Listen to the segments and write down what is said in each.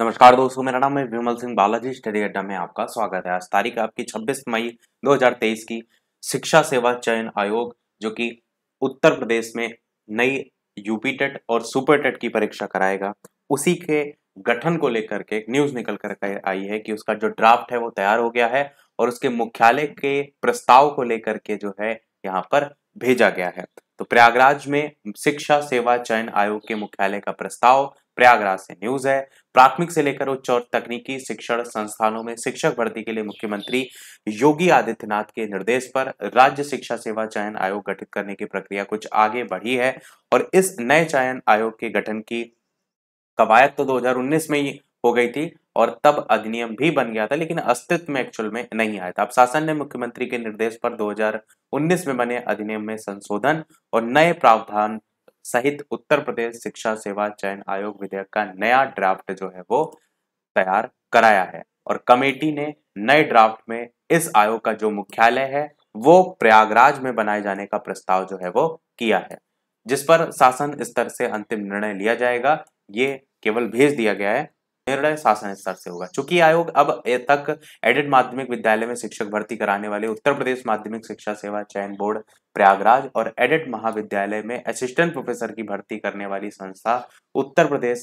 नमस्कार दोस्तों मेरा नाम है विमल सिंह बालाजी स्टडी अड्डा में आपका स्वागत है आज तारीख आपकी 26 मई 2023 की शिक्षा सेवा चयन आयोग जो कि उत्तर प्रदेश में नई यूपी टेट और सुपर टेट की परीक्षा कराएगा उसी के गठन को लेकर के न्यूज निकल कर आई है कि उसका जो ड्राफ्ट है वो तैयार हो गया है और उसके मुख्यालय के प्रस्ताव को लेकर के जो है यहाँ पर भेजा गया है तो प्रयागराज में शिक्षा सेवा चयन आयोग के मुख्यालय का प्रस्ताव प्रयागराज से न्यूज है प्राथमिक से लेकर उच्च और तकनीकी शिक्षण संस्थानों में शिक्षक भर्ती के लिए मुख्यमंत्री योगी आदित्यनाथ के निर्देश पर राज्य शिक्षा सेवा चयन आयोग गठित करने की प्रक्रिया कुछ आगे बढ़ी है और इस नए चयन आयोग के गठन की कवायद तो 2019 में ही हो गई थी और तब अधिनियम भी बन गया था लेकिन अस्तित्व में एक्चुअल में नहीं आया था अब शासन ने मुख्यमंत्री के निर्देश पर 2019 में बने अधिनियम में संशोधन और नए प्रावधान सहित उत्तर प्रदेश शिक्षा सेवा चयन आयोग विधेयक का नया ड्राफ्ट जो है वो तैयार कराया है और कमेटी ने नए ड्राफ्ट में इस आयोग का जो मुख्यालय है वो प्रयागराज में बनाए जाने का प्रस्ताव जो है वो किया है जिस पर शासन स्तर से अंतिम निर्णय लिया जाएगा ये केवल भेज दिया गया है निर्णय शासन स्तर से होगा चूंकि आयोग अब तक एडेड माध्यमिक विद्यालय में शिक्षक भर्ती कराने वाले उत्तर प्रदेश माध्यमिक शिक्षा सेवा चयन बोर्ड प्रयागराज और एडेड महाविद्यालय में असिस्टेंट प्रोफेसर की भर्ती करने वाली संस्था उत्तर प्रदेश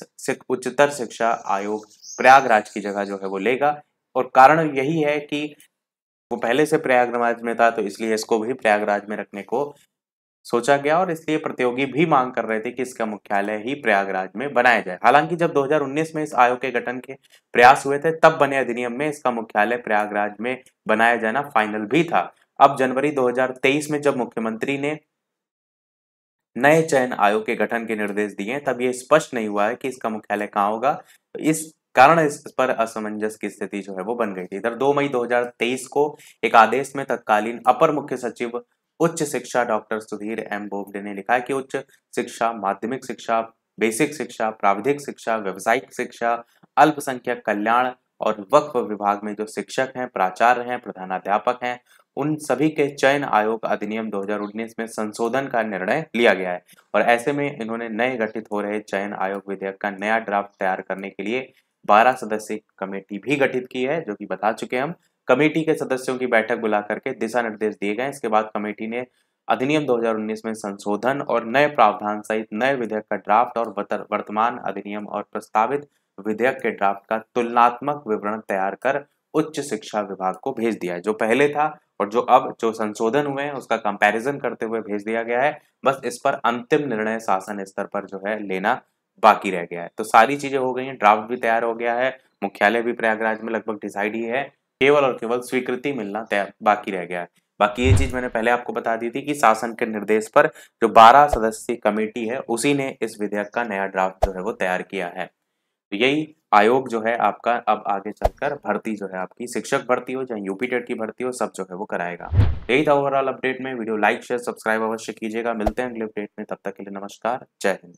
उच्चतर शिक्षा आयोग प्रयागराज की जगह जो है वो लेगा और कारण यही है कि वो पहले से प्रयागराज में था तो इसलिए इसको भी प्रयागराज में रखने को सोचा गया और इसलिए प्रतियोगी भी मांग कर रहे थे कि इसका मुख्यालय ही प्रयागराज में बनाया जाए हालांकि जब 2019 में इस आयोग के गठन के प्रयास हुए थे तब बने अधिनियम में इसका मुख्यालय प्रयागराज में बनाया जाना फाइनल भी था अब जनवरी 2023 में जब मुख्यमंत्री ने नए चयन आयोग के गठन के निर्देश दिए तब ये स्पष्ट नहीं हुआ है कि इसका मुख्यालय कहाँ होगा तो इस कारण इस पर असमंजस की स्थिति जो है वो बन गई थी इधर 2 मई 2023 को एक आदेश में तत्कालीन अपर मुख्य सचिव उच्च शिक्षा डॉक्टर सुधीर एम बोबडे ने लिखा है कि उच्च शिक्षा माध्यमिक शिक्षा बेसिक शिक्षा प्राविधिक शिक्षा व्यवसायिक शिक्षा अल्पसंख्यक कल्याण और वक्फ विभाग में जो शिक्षक हैं प्राचार्य हैं प्रधानाध्यापक हैं उन सभी के चयन आयोग अधिनियम 2019 में संशोधन का निर्णय लिया गया है और ऐसे में इन्होंने नए गठित हो रहे चयन आयोग विधेयक का नया ड्राफ्ट तैयार करने के लिए 12 सदस्य कमेटी भी गठित की है जो कि बता चुके हम कमेटी के सदस्यों की बैठक बुला करके दिशा निर्देश दिए गए इसके बाद कमेटी ने अधिनियम 2019 में संशोधन और नए प्रावधान सहित नए विधेयक का ड्राफ्ट और वर्तमान अधिनियम और प्रस्तावित विधेयक के ड्राफ्ट का तुलनात्मक विवरण तैयार कर उच्च शिक्षा विभाग को भेज दिया है जो पहले था और जो अब जो संशोधन हुए हैं उसका कंपैरिजन करते हुए भेज दिया गया है बस इस पर अंतिम निर्णय शासन स्तर पर जो है लेना बाकी रह गया है तो सारी चीजें हो गई हैं ड्राफ्ट भी तैयार हो गया है मुख्यालय भी प्रयागराज में लगभग डिसाइड ही है केवल और केवल स्वीकृति मिलना बाकी रह गया है बाकी ये चीज मैंने पहले आपको बता दी थी कि शासन के निर्देश पर जो 12 सदस्यीय कमेटी है उसी ने इस विधेयक का नया ड्राफ्ट जो है वो तैयार किया है तो यही आयोग जो है आपका अब आगे चलकर भर्ती जो है आपकी शिक्षक भर्ती हो चाहे यूपी टेट की भर्ती हो सब जो है वो कराएगा यही था ओवरऑल अपडेट में वीडियो लाइक शेयर सब्सक्राइब अवश्य कीजिएगा मिलते हैं अगले अपडेट में तब तक के लिए नमस्कार जय हिंद